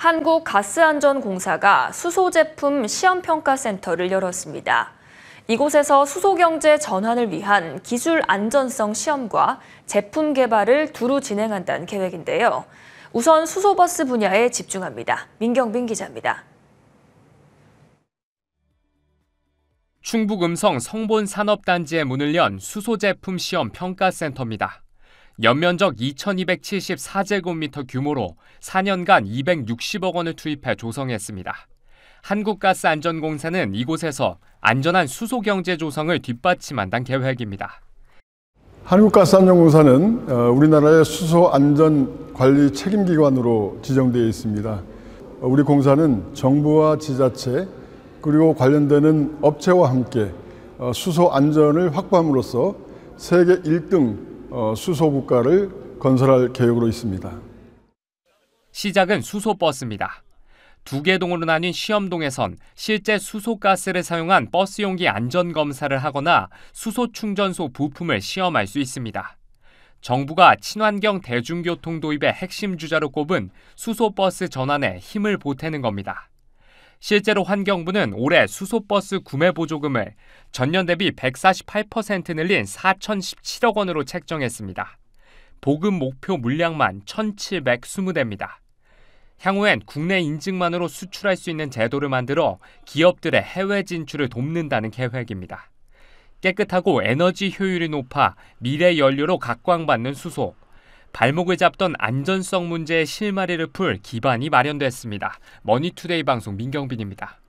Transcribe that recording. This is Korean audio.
한국가스안전공사가 수소제품 시험평가센터를 열었습니다. 이곳에서 수소경제 전환을 위한 기술 안전성 시험과 제품 개발을 두루 진행한다는 계획인데요. 우선 수소버스 분야에 집중합니다. 민경빈 기자입니다. 충북 음성 성본산업단지의 문을 연 수소제품 시험 평가센터입니다. 연면적 2274제곱미터 규모로 4년간 260억 원을 투입해 조성했습니다. 한국가스안전공사는 이곳에서 안전한 수소경제 조성을 뒷받침한다는 계획입니다. 한국가스안전공사는 어, 우리나라의 수소안전관리 책임기관으로 지정되어 있습니다. 우리 공사는 정부와 지자체 그리고 관련되는 업체와 함께 어, 수소안전을 확보함으로써 세계 1등 어, 수소국가를 건설할 계획으로 있습니다. 시작은 수소버스입니다. 두 개 동으로 나뉜 시험동에선 실제 수소가스를 사용한 버스 용기 안전검사를 하거나 수소충전소 부품을 시험할 수 있습니다. 정부가 친환경 대중교통 도입의 핵심 주자로 꼽은 수소버스 전환에 힘을 보태는 겁니다. 실제로 환경부는 올해 수소버스 구매 보조금을 전년 대비 148% 늘린 4,017억 원으로 책정했습니다. 보급 목표 물량만 1,720대입니다. 향후엔 국내 인증만으로 수출할 수 있는 제도를 만들어 기업들의 해외 진출을 돕는다는 계획입니다. 깨끗하고 에너지 효율이 높아 미래 연료로 각광받는 수소, 발목을 잡던 안전성 문제의 실마리를 풀 기반이 마련됐습니다. 머니투데이 방송 민경빈입니다.